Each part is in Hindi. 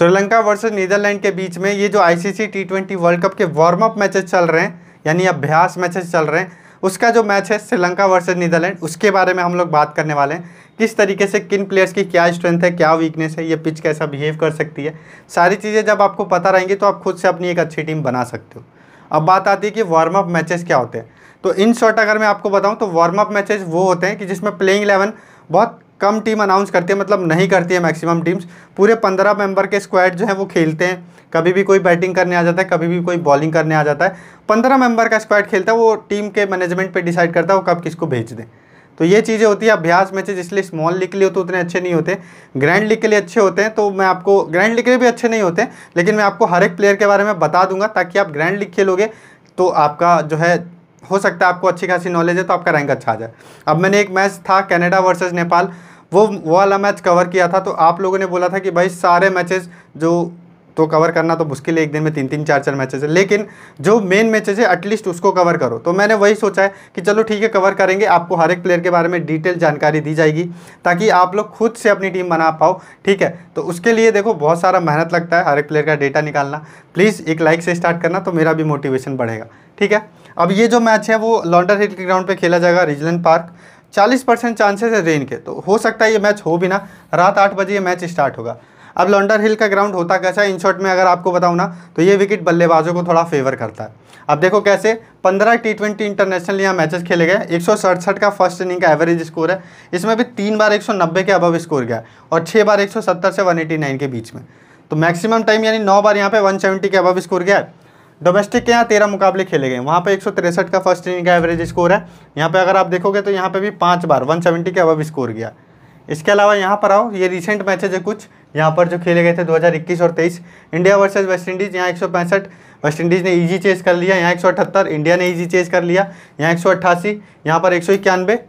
श्रीलंका वर्सेस नीदरलैंड के बीच में ये जो ICC T twenty world cup के वार्म अप मैचेस चल रहे हैं यानी अभ्यास मैचेस चल रहे हैं उसका जो मैच है श्रीलंका वर्सेस नीदरलैंड उसके बारे में हम लोग बात करने वाले हैं किस तरीके से किन प्लेयर्स की क्या स्ट्रेंथ है क्या वीकनेस है ये पिच कैसा बिहेव कर सकती है सारी चीज़ें जब आपको पता रहेंगी तो आप खुद से अपनी एक अच्छी टीम बना सकते हो अब बात आती है कि वार्म अप मैचेस क्या होते हैं तो इन शॉर्ट अगर मैं आपको बताऊं तो वार्म अप मैचेस वो होते हैं कि जिसमें प्लेइंग इलेवन बहुत कम टीम अनाउंस करती है मतलब नहीं करती है मैक्सिमम टीम्स पूरे पंद्रह मेंबर के स्क्वाड जो है वो खेलते हैं कभी भी कोई बैटिंग करने आ जाता है कभी भी कोई बॉलिंग करने आ जाता है पंद्रह मेंबर का स्क्वाड खेलता है वो टीम के मैनेजमेंट पे डिसाइड करता है वो कब किसको भेज दें तो ये चीज़ें होती है अभ्यास मैचेज इसलिए स्मॉल लीग के लिए तो उतने अच्छे नहीं होते ग्रैंड लीग के लिए अच्छे होते हैं तो मैं आपको ग्रैंड लीग के लिए भी अच्छे नहीं होते लेकिन मैं आपको हर एक प्लेयर के बारे में बता दूंगा ताकि आप ग्रैंड लीग खेलोगे तो आपका जो है हो सकता है आपको अच्छी खासी नॉलेज है तो आपका रैंक अच्छा आ जाए अब मैंने एक मैच था कनाडा वर्सेस नेपाल वो वाला मैच कवर किया था तो आप लोगों ने बोला था कि भाई सारे मैचेस जो तो कवर करना तो मुश्किल है एक दिन में तीन तीन चार चार मैचेस है लेकिन जो मेन मैचेस है एटलीस्ट उसको कवर करो तो मैंने वही सोचा है कि चलो ठीक है कवर करेंगे आपको हर एक प्लेयर के बारे में डिटेल जानकारी दी जाएगी ताकि आप लोग खुद से अपनी टीम बना पाओ ठीक है तो उसके लिए देखो बहुत सारा मेहनत लगता है हर एक प्लेयर का डेटा निकालना प्लीज़ एक लाइक से स्टार्ट करना तो मेरा भी मोटिवेशन बढ़ेगा ठीक है अब ये जो मैच है वो लॉन्डर हिल के ग्राउंड पे खेला जाएगा रीजनल पार्क 40 परसेंट चांसेस है रेन के तो हो सकता है ये मैच हो भी ना रात आठ बजे ये मैच स्टार्ट होगा अब लॉन्डर हिल का ग्राउंड होता कैसा है इन शॉर्ट में अगर आपको बताऊँ ना तो ये विकेट बल्लेबाजों को थोड़ा फेवर करता है अब देखो कैसे पंद्रह टी ट्वेंटी इंटरनेशनल यहाँ मैचेस खेले गए एक का फर्स्ट इनिंग का एवरेज स्कोर है इसमें भी तीन बार 190 के अबव स्कोर गया और छः बार 170 से 189 के बीच में तो मैक्सिमम टाइम यानी नौ बार यहाँ पे 170 के अबव स्कोर गया है डोमेस्टिक के यहाँ तेरह मुकाबले खेले गए वहाँ पे एक का फर्स्ट इनिंग का एवरेज स्कोर है यहाँ पे अगर आप देखोगे तो यहाँ पे भी पाँच बार 170 के अब स्कोर गया इसके अलावा यहाँ पर आओ ये रिसेंट मैचेज है कुछ यहाँ पर जो खेले गए थे 2021 और 23 इंडिया वर्सेस वेस्ट इंडीज़ यहाँ एक वेस्ट इंडीज़ ने इजी चेस कर लिया यहाँ एक इंडिया ने इजी चेस कर लिया यहाँ एक सौ यहाँ पर एक सौ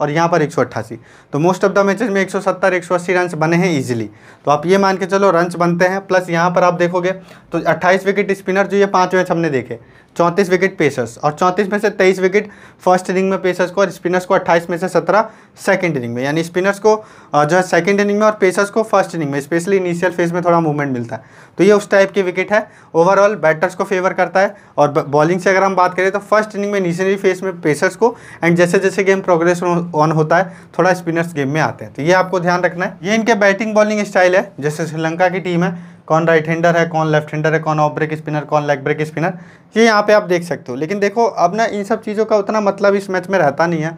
और यहाँ पर एक तो मोस्ट ऑफ द मैचेस में 170 अस्सी रन बने हैं इजीली तो आप ये मान के चलो रन बनते हैं प्लस यहाँ पर आप देखोगे तो अट्ठाईस विकेट स्पिनर जो ये पाँच मैच हमने देखे चौंतीस विकेट पेसर्स और चौंतीस में से तेईस विकेट फर्स्ट इनिंग में पेसर्स को और स्पिनर्स को अट्ठाईस में से सत्रह सेकेंड इनिंग में यानी स्पिनर्स को जो है सेकेंड इनिंग में और पेसर्स को फर्स्ट इनिंग में स्पेशली इनिशियल फेज में थोड़ा मूवमेंट मिलता है तो ये उस टाइप की विकेट है ओवरऑल बैटर्स को फेवर करता है और बॉलिंग से अगर हम बात करें तो फर्स्ट इनिंग में इनिशियली फेज में पेसर्स को एंड जैसे जैसे गेम प्रोग्रेस ऑन होता है थोड़ा स्पिनर्स गेम में आते हैं तो ये आपको ध्यान रखना है ये इनके बैटिंग बॉलिंग स्टाइल है जैसे श्रीलंका की टीम है कौन राइट हैंडर है कौन लेफ्ट हैंडर है कौन ऑफ ब्रेक स्पिनर कौन लेग ब्रेक स्पिनर ये यहाँ पे आप देख सकते हो लेकिन देखो अब ना इन सब चीज़ों का उतना मतलब इस मैच में रहता नहीं है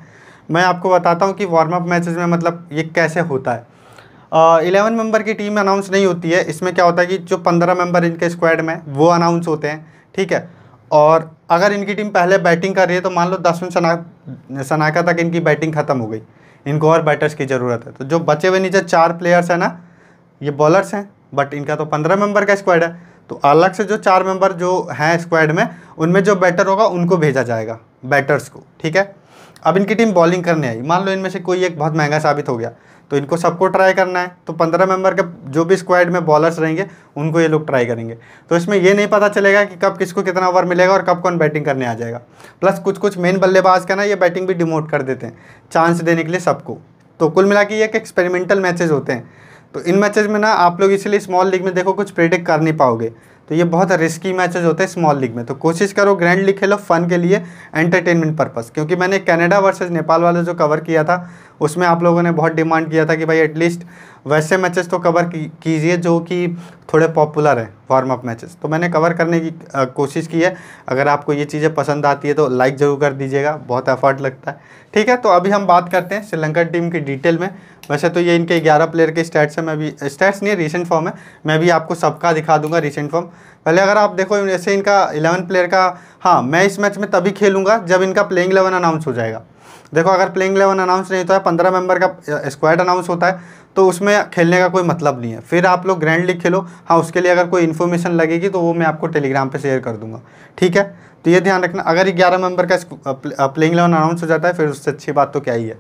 मैं आपको बताता हूँ कि वार्म अप मैच में मतलब ये कैसे होता है इलेवन मेंबर की टीम अनाउंस नहीं होती है इसमें क्या होता है कि जो पंद्रह मेंबर इनके स्क्वाड में वो अनाउंस होते हैं ठीक है और अगर इनकी टीम पहले बैटिंग कर रही है तो मान लो दसवें सना सनाका तक इनकी बैटिंग ख़त्म हो गई इनको और बैटर्स की ज़रूरत है तो जो बचे हुए नीचे चार प्लेयर्स हैं ना ये बॉलर्स हैं बट इनका तो पंद्रह मेंबर का स्क्वाड है तो अलग से जो चार मेंबर जो हैं स्क्वाड में उनमें जो बैटर होगा उनको भेजा जाएगा बैटर्स को ठीक है अब इनकी टीम बॉलिंग करने आई मान लो इनमें से कोई एक बहुत महंगा साबित हो गया तो इनको सबको ट्राई करना है तो पंद्रह मेंबर के जो भी स्क्वाड में बॉलर्स रहेंगे उनको ये लोग ट्राई करेंगे तो इसमें ये नहीं पता चलेगा कि कब किसको कितना ओवर मिलेगा और कब कौन बैटिंग करने आ जाएगा प्लस कुछ कुछ मेन बल्लेबाज का ना ये बैटिंग भी डिमोट कर देते हैं चांस देने के लिए सबको तो कुल मिला के ये एक एक्सपेरिमेंटल मैचेज होते हैं तो इन मैचेज में ना आप लोग इसलिए स्मॉल लीग में देखो कुछ प्रिडिक्ट कर नहीं पाओगे तो ये बहुत रिस्की मैचेज होते हैं स्मॉल लीग में तो कोशिश करो ग्रैंड लीग खेलो फन के लिए एंटरटेनमेंट पर्पज क्योंकि मैंने कनाडा वर्सेस नेपाल वाला जो कवर किया था उसमें आप लोगों ने बहुत डिमांड किया था कि भाई एटलीस्ट वैसे मैचेस तो कवर कीजिए जो कि थोड़े पॉपुलर हैं वार्म अप मैचेस तो मैंने कवर करने की कोशिश की है अगर आपको ये चीज़ें पसंद आती है तो लाइक ज़रूर कर दीजिएगा बहुत एफर्ट लगता है ठीक है तो अभी हम बात करते हैं श्रीलंका टीम की डिटेल में वैसे तो ये इनके ग्यारह प्लेयर के स्टैट्स हैं मैं भी स्टैट्स नहीं है रिसेंट फॉर्म है मैं भी आपको सबका दिखा दूंगा रिसेंट फॉर्म पहले अगर आप देखो ऐसे इनका इलेवन प्लेयर का हाँ मैं इस मैच में तभी खेलूँगा जब इनका प्लेइंग इलेवन अनाउंस हो जाएगा देखो अगर प्लेइंग इलेवन अनाउंस नहीं होता है पंद्रह मेंबर का स्क्वाड अनाउंस होता है तो उसमें खेलने का कोई मतलब नहीं है फिर आप लोग ग्रैंड लीग खेलो हाँ उसके लिए अगर कोई इन्फॉर्मेशन लगेगी तो वो मैं आपको टेलीग्राम पे शेयर कर दूंगा ठीक है तो ये ध्यान रखना अगर ग्यारह मेंबर का प्लेइंग एलेवन अनाउंस हो जाता है फिर उससे अच्छी बात तो क्या ही है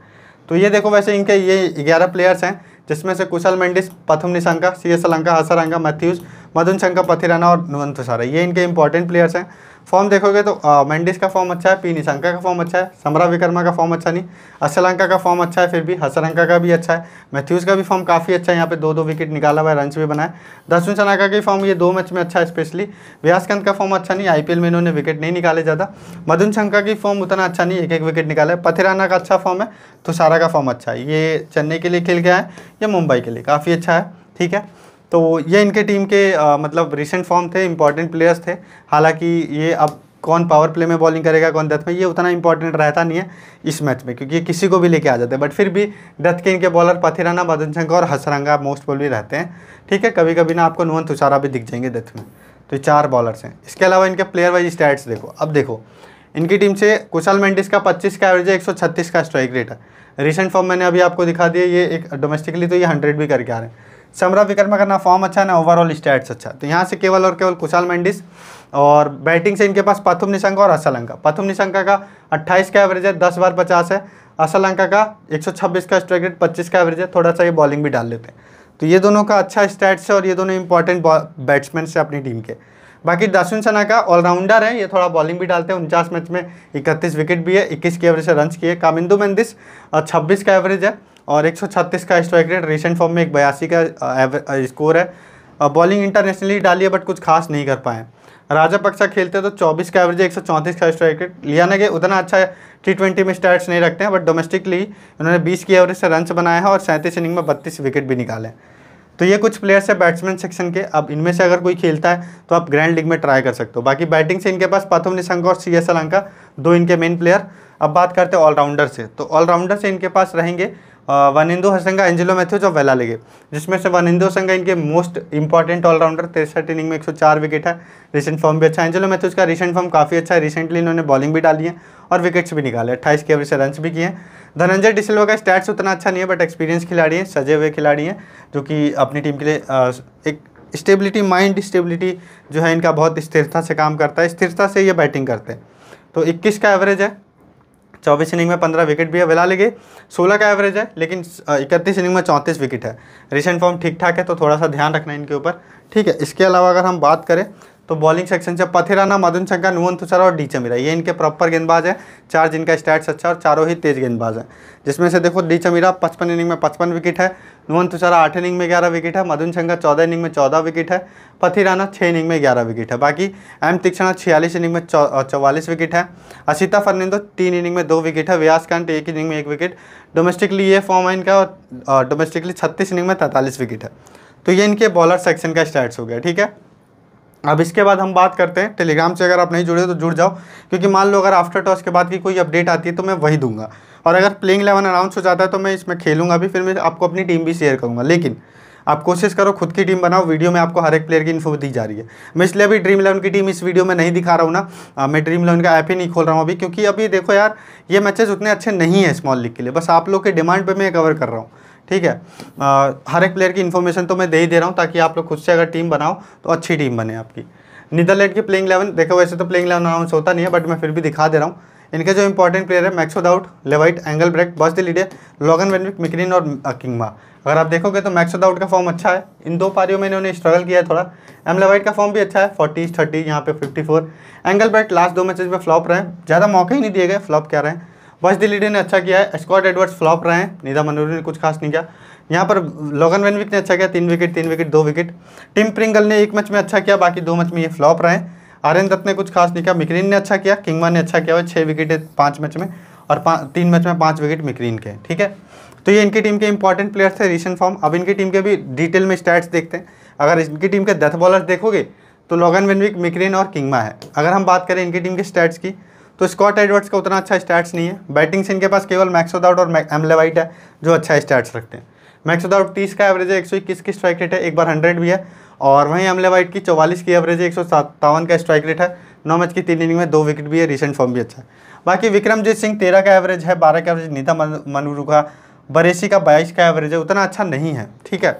तो ये देखो वैसे इनके ये ग्यारह प्लेयर्स हैं जिसमें से Kusal Mendis Pathum Nissanka C S Asalanka Hasaranga Mathews Madushanka Pathirana और नुवंत सारा ये इनके इंपॉर्टेंट प्लेयर्स हैं फॉर्म देखोगे तो मेंडिस का फॉर्म अच्छा है पी निशंका का फॉर्म अच्छा है समरा विकर्मा का फॉर्म अच्छा नहीं असलंका का फॉर्म अच्छा है फिर भी हसलंका का भी अच्छा है मैथ्यूज़ का भी फॉर्म काफ़ी अच्छा है यहाँ पे दो दो विकेट निकाला हुआ है रंस भी बनाए दसवीं सनाका की फॉर्म ये दो मैच में अच्छा है स्पेशली व्यासकंद का फॉर्म अच्छा नहीं आई में इन्होंने विकेट नहीं निकाले ज़्यादा मधुन शंका की फॉर्म उतना अच्छा नहीं एक एक विकेट निकाला है पथिराना का अच्छा फॉर्म है तो सारा का फॉर्म अच्छा है ये चेन्नई के लिए खेल गया है या मुंबई के लिए काफ़ी अच्छा है ठीक है तो ये इनके टीम के आ, मतलब रिसेंट फॉर्म थे इंपॉर्टेंट प्लेयर्स थे हालांकि ये अब कौन पावर प्ले में बॉलिंग करेगा कौन डेथ में ये उतना इंपॉर्टेंट रहता नहीं है इस मैच में क्योंकि ये किसी को भी लेके आ जाते हैं बट फिर भी डेथ के इनके बॉलर पथिराना मदन शंकर और हसरंगा मोस्ट बॉल भी रहते हैं ठीक है कभी कभी ना आपको नुवन तुषारा भी दिख जाएंगे डेथ में तो चार बॉलर्स हैं इसके अलावा इनके प्लेयर वाइज स्टैट्स देखो अब देखो इनकी टीम से कुशल मेंडिस का पच्चीस का एवरेज है एक का स्ट्राइक रेट है रिसेंट फॉर्म मैंने अभी आपको दिखा दिया ये एक डोमेस्टिकली तो ये हंड्रेड भी करके आ रहे हैं समरा विकर्मा का ना फॉर्म अच्छा ना ओवरऑल स्टैट्स अच्छा तो यहाँ से केवल और केवल कुशाल मेंडिस और बैटिंग से इनके पास पथुम निशंका और अंका पथुम निशंका का 28 का एवरेज है 10 बार 50 है अंका का 126 का स्ट्राइक रेट 25 का एवरेज है थोड़ा सा ये बॉलिंग भी डाल लेते हैं तो ये दोनों का अच्छा स्टैट्स है और ये दोनों इंपॉर्टेंट बैट्समैन है अपनी टीम के बाकी दासुन सना का ऑलराउंडर है ये थोड़ा बॉलिंग भी डालते हैं उनचास मैच में इकतीस विकेट भी है इक्कीस के एवरेज से रन किए कामिंदू मेंदिस छब्बीस का एवरेज है और 136 का स्ट्राइक रेट रिसेंट फॉर्म में एक बयासी का स्कोर है बॉलिंग इंटरनेशनली डाली है बट कुछ खास नहीं कर पाए राजा पक्सा खेलते तो 24 का एवरेज एक सौ का स्ट्राइक रेट लिया ना कि उतना अच्छा टी ट्वेंटी में स्टार्ट नहीं रखते हैं बट डोमेस्टिकली उन्होंने 20 की एवरेज से रन बनाया है और सैंतीस इनिंग में बत्तीस विकेट भी निकाले तो ये कुछ प्लेयर्स है बैट्समैन सेक्शन के अब इनमें से अगर कोई खेलता है तो आप ग्रैंड लीग में ट्राई कर सकते हो बाकी बैटिंग से इनके पास पथुम निशंक और सी एस दो इनके मेन प्लेयर अब बात करते हैं ऑलराउंडर से तो ऑलराउंडर से इनके पास रहेंगे वनिंदो हसंगा एंजिलो मैथ्यूज और वेला लेगे जिसमें से वनिंदो हसंगा इनके मोस्ट इंपॉर्टेंट ऑलराउंडर तिरसठ इनिंग में 104 विकेट है रिसेंट फॉर्म भी अच्छा है एंजिलो मैथ्यूज का रिसेंट फॉर्म काफ़ी अच्छा है रिसेंटली इन्होंने बॉलिंग भी डाली है और विकेट्स भी निकाले अट्ठाईस के ओवर से रन भी किए हैं धनंजय डिसिल्वा का स्टैट्स उतना अच्छा नहीं है बट एक्सपीरियंस खिलाड़ी हैं सजे हुए खिलाड़ी हैं जो कि अपनी टीम के लिए एक स्टेबिलिटी माइंड स्टेबिलिटी जो है इनका बहुत स्थिरता से काम करता है स्थिरता से ये बैटिंग करते हैं तो इक्कीस का एवरेज है चौबीस इनिंग में पंद्रह विकेट भी है विला लेके सोलह का एवरेज है लेकिन इकतीस इनिंग में चौंतीस विकेट है रिसेंट फॉर्म ठीक ठाक है तो थोड़ा सा ध्यान रखना इनके ऊपर ठीक है इसके अलावा अगर हम बात करें तो बॉलिंग सेक्शन से पथिराना मधुन शंकर नुवन तुषार और डी चमीरा ये इनके प्रॉपर गेंदबाज हैं चार जिनका स्टैट्स अच्छा और चारों ही तेज गेंदबाज हैं जिसमें से देखो डी चमीरा पचपन इनिंग में पचपन विकेट है नुवन तुषारा आठ इनिंग में ग्यारह विकेट है मधुन शंकर चौदह इनिंग में चौदह विकेट है पथिराना छः इनिंग में ग्यारह विकेट है बाकी एम तीक्षणा छियालीस इनिंग में चौवालीस विकेट है असिता फर्निंदो तीन इनिंग में दो विकेट है व्यास कांट एक इनिंग में एक विकेट डोमेस्टिकली ये फॉर्म है इनका और डोमेस्टिकली छत्तीस इनिंग में तैंतालीस विकेट है तो ये इनके बॉलर सेक्शन का स्टैट्स हो गया ठीक है अब इसके बाद हम बात करते हैं टेलीग्राम से अगर आप नहीं जुड़े तो जुड़ जाओ क्योंकि मान लो अगर आफ्टर टॉस के बाद की कोई अपडेट आती है तो मैं वही दूंगा और अगर प्लेइंग इलेवन अनाउंस हो जाता है तो मैं इसमें खेलूंगा भी फिर मैं आपको अपनी टीम भी शेयर करूँगा लेकिन आप कोशिश करो खुद की टीम बनाओ वीडियो में आपको हर एक प्लेयर की इन्फो दी जा रही है मैं इसलिए अभी ड्रीम इलेवन की टीम इस वीडियो में नहीं दिखा रहा हूँ ना मैं ड्रीम इलेवन का ऐप ही नहीं खोल रहा हूँ अभी क्योंकि अभी देखो यार ये मैचेस उतने अच्छे नहीं है स्मॉल लीग के लिए बस आप लोग के डिमांड पर मैं कवर कर रहा हूँ ठीक है हर एक प्लेयर की इन्फॉर्मेशन तो मैं दे ही दे रहा हूँ ताकि आप लोग खुद से अगर टीम बनाओ तो अच्छी टीम बने आपकी नीदरलैंड की प्लेइंग इलेवन देखो वैसे तो प्लेइंग इलेवन अनाउंस होता नहीं है बट मैं फिर भी दिखा दे रहा हूँ इनके जो इंपॉर्टेंट प्लेयर है Max O'Dowd Levitt Engelbrecht Bas de Leede logon वेनविक मिकरिन और किंगमा अगर आप देखोगे तो मैक्सो डाउट का फॉर्म अच्छा है इन दो पारियों में इन्होंने स्ट्रगल किया है थोड़ा एम लेवाइट का फॉर्म भी अच्छा है फोर्टी थर्टी यहाँ पे fifty four Engelbrecht last दो मैचेज में फ्लॉप रहे ज़्यादा मौके ही नहीं दिए गए फ्लॉप क्या रहे हैं बस दिल्ली ने अच्छा किया है स्कॉट एडवर्ड्स फ्लॉप रहे हैं निधा मनोरी ने कुछ खास नहीं किया यहाँ पर लॉगन वेनविक ने अच्छा किया तीन विकेट तीन विकेट दो विकेट टिम प्रिंगल ने एक मैच में अच्छा किया बाकी दो मैच में ये फ्लॉप रहे आर्यन दत्त ने कुछ खास नहीं किया मिक्रीन ने अच्छा किया किंगमा ने अच्छा किया हुआ छः विकेट पाँच मैच में और तीन मैच में पाँच विकेट मिक्रीन के ठीक है तो ये इनकी टीम के इंपॉर्टेंट प्लेयर्स थे रिसेंट फॉर्म अब इनकी टीम के भी डिटेल में स्टैट्स देखते हैं अगर इनकी टीम के दस बॉलर देखोगे तो लॉगन वेनविक मिक्रीन और किंगमा है अगर हम बात करें इनकी टीम के स्टैट्स की तो स्कॉट एडवर्ड्स का उतना अच्छा स्टैट्स नहीं है बैटिंग से इनके पास केवल मैक्सोदाउट और वाइट है जो अच्छा स्टार्ट्स रखते हैं मैक्सोदाउट तीस का एवरेज है एक सौ इक्कीस की स्ट्राइक रेट है एक बार हंड्रेड भी है और वहीं वाइट की चौवालीस की एवरेज है एक सौ सत्तावन का स्ट्राइक रेट है नौ मैच की तीन इनिंग में दो विकेट भी है रिसेंट फॉर्म भी अच्छा है बाकी विक्रमजीत सिंह तेरह का एवरेज है बारह का एवरेज नीता मनूरू का बरेसी का बाईस का एवरेज है उतना अच्छा नहीं है ठीक है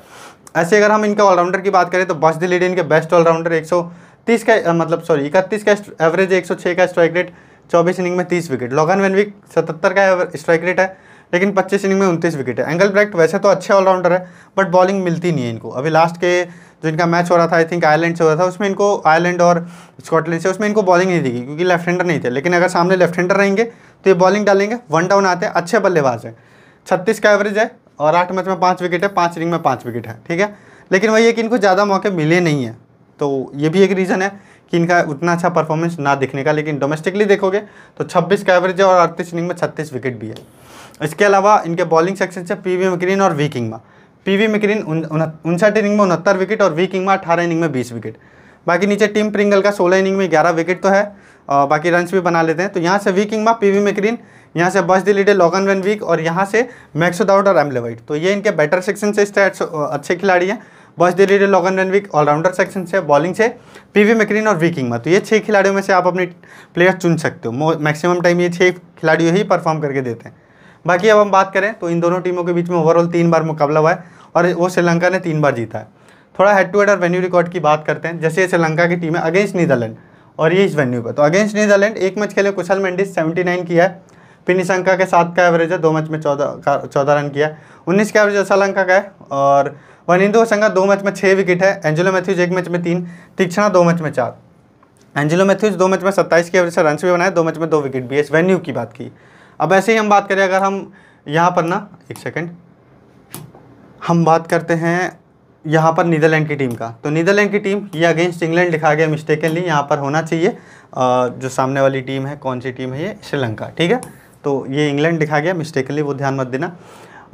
ऐसे अगर हम इनके ऑलराउंडर की बात करें तो बस दिल्ली इनके बेस्ट ऑलराउंडर एक सौ तीस का मतलब सॉरी इकतीस का एवरेज एक सौ छः का स्ट्राइक रेट चौबीस इनिंग में तीस विकेट लॉगन वेनविक सतहत्तर का स्ट्राइक रेट है लेकिन पच्चीस इनिंग में उनतीस विकेट है एंगल ब्रैक्ट वैसे तो अच्छे ऑलराउंडर है बट बॉलिंग मिलती नहीं है इनको अभी लास्ट के जो इनका मैच हो रहा था आई थिंक आयरलैंड से हो रहा था उसमें इनको आयरलैंड और स्कॉटलैंड से उसमें इनको बॉलिंग नहीं देगी क्योंकि लेफ्ट हैंडर नहीं थे लेकिन अगर सामने लेफ्ट हैंडर रहेंगे तो ये बॉलिंग डालेंगे वन डाउन आते हैं अच्छे बल्लेबाज हैं छत्तीस का एवरेज है और आठ मैच में पाँच विकेट है पाँच इनिंग में पाँच विकेट है ठीक है लेकिन वही है कि इनको ज़्यादा मौके मिले नहीं हैं तो ये भी एक रीज़न है कि इनका उतना अच्छा परफॉर्मेंस ना दिखने का लेकिन डोमेस्टिकली देखोगे तो 26 का एवरेज है और अड़तीस इनिंग में 36 विकेट भी है इसके अलावा इनके बॉलिंग सेक्शन से पी वी मिक्रीन और V Kingma P V Meekeren उनसठ इनिंग में उनहत्तर विकेट और वी किंगमा अठारह इनिंग में बीस विकेट बाकी नीचे टीम प्रिंगल का सोलह इनिंग में ग्यारह विकेट तो है और बाकी रन्स भी बना लेते हैं तो यहाँ से V Kingma P V Meekeren यहाँ से बस दिलीडे लॉगन वन वीक और यहाँ से मैक्सोदाउट और एमलेवाइट तो ये इनके बैटर सेक्शन से अच्छे खिलाड़ी हैं बॉयज दे रही लॉगन रनविक ऑलराउंडर सेक्शन से बॉलिंग से पीवी मैक्रीन और वीकिंग में तो ये छः खिलाड़ियों में से आप अपने प्लेयर चुन सकते हो मैक्सिमम टाइम ये छः खिलाड़ी ही परफॉर्म करके देते हैं बाकी अब हम बात करें तो इन दोनों टीमों के बीच में ओवरऑल तीन बार मुकाबला हुआ है और वो श्रीलंका ने तीन बार जीता है थोड़ा हेड टू हेड और वेन्यू रिकॉर्ड की बात करते हैं जैसे श्रीलंका की टीम है अगेंस्ट नीदरलैंड और ये इस वेन्यू पर तो अगेंस्ट नीदरलैंड एक मैच खेले कुशल मेंडिस नाइन किया है फिर निशंका के साथ का एवरेज है दो मैच में चौदह का चौदह रन किया है उन्नीस का एवरेज श्रीलंका का है और वनिंदु होशंगा दो मैच में छः विकेट है एंजेलो मैथ्यूज एक मैच में तीन तीक्षणा दो मैच में चार एंजेलो मैथ्यूज दो मैच में सत्ताईस की एवरेज से रन भी बनाए दो मैच में दो विकेट बी एस वेन्यू की बात की अब ऐसे ही हम बात करें अगर हम यहाँ पर ना एक सेकेंड हम बात करते हैं यहाँ पर नीदरलैंड की टीम का तो नीदरलैंड की टीम ये अगेंस्ट इंग्लैंड लिखा गया मिस्टेकनली यहाँ पर होना चाहिए जो सामने वाली टीम है कौन सी टीम है ये श्रीलंका ठीक है तो ये इंग्लैंड लिखा गया मिस्टेकली वो ध्यान मत देना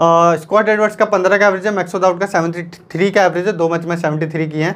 स्कॉट uh, एडवर्ड्स का पंद्रह का एवरेज है मैक्सो दाउट का सेवेंटी थ्री का एवरेज है दो मैच में सेवेंटी थ्री की हैं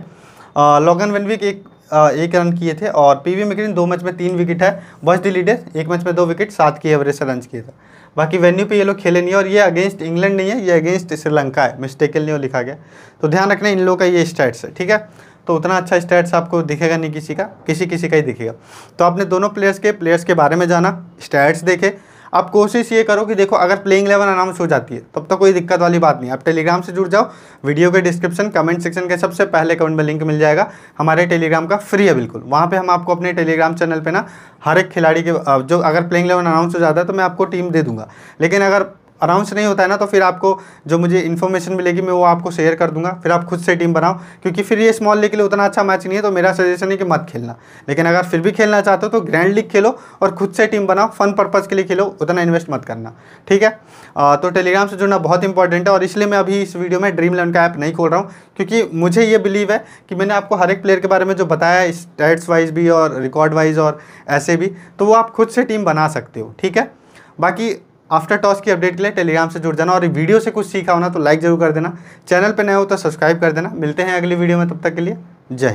लॉगन uh, वेनविक एक आ, uh, एक रन किए थे और पी वी मिक्रीन दो मैच में तीन विकेट है बस लीडर एक मैच में दो विकेट सात की एवरेज से रन किए थे बाकी वेन्यू पे ये लोग खेले नहीं है और ये अगेंस्ट इंग्लैंड नहीं है ये अगेंस्ट श्रीलंका है मिस्टेकल नहीं हो लिखा गया तो ध्यान रखना इन लोगों का ये स्टैट्स है ठीक है तो उतना अच्छा स्टैट्स आपको दिखेगा नहीं किसी का किसी किसी का ही दिखेगा तो आपने दोनों प्लेयर्स के प्लेयर्स के बारे में जाना स्टैट्स देखे आप कोशिश ये करो कि देखो अगर प्लेइंग इलेवन अनाउंस हो जाती है तब तक तो कोई दिक्कत वाली बात नहीं आप टेलीग्राम से जुड़ जाओ वीडियो के डिस्क्रिप्शन कमेंट सेक्शन के सबसे पहले कमेंट में लिंक मिल जाएगा हमारे टेलीग्राम का फ्री है बिल्कुल वहाँ पर हम आपको अपने टेलीग्राम चैनल पर ना हर एक खिलाड़ी के जो अगर प्लेइंग इलेवन अनाउंस हो जाता है तो मैं आपको टीम दे दूँगा लेकिन अगर अनाउंस नहीं होता है ना तो फिर आपको जो मुझे इन्फॉर्मेशन मिलेगी मैं वो आपको शेयर कर दूंगा फिर आप खुद से टीम बनाओ क्योंकि फिर ये स्मॉल लीग के लिए उतना अच्छा मैच नहीं है तो मेरा सजेशन है कि मत खेलना लेकिन अगर फिर भी खेलना चाहते हो तो ग्रैंड लीग खेलो और खुद से टीम बनाओ फन पर्पज़ के लिए खेलो उतना इन्वेस्ट मत करना ठीक है तो टेलीग्राम से जुड़ना बहुत इंपॉर्टेंट है और इसलिए मैं अभी इस वीडियो में ड्रीम इलेवन का ऐप नहीं खोल रहा हूँ क्योंकि मुझे ये बिलीव है कि मैंने आपको हर एक प्लेयर के बारे में जो बताया स्टैट्स वाइज भी और रिकॉर्ड वाइज और ऐसे भी तो वो आप खुद से टीम बना सकते हो ठीक है बाकी आफ्टर टॉस की अपडेट के लिए टेलीग्राम से जुड़ जाना और वीडियो से कुछ सीखा होना तो लाइक जरूर कर देना चैनल पर नया हो तो सब्सक्राइब कर देना मिलते हैं अगली वीडियो में तब तक के लिए जय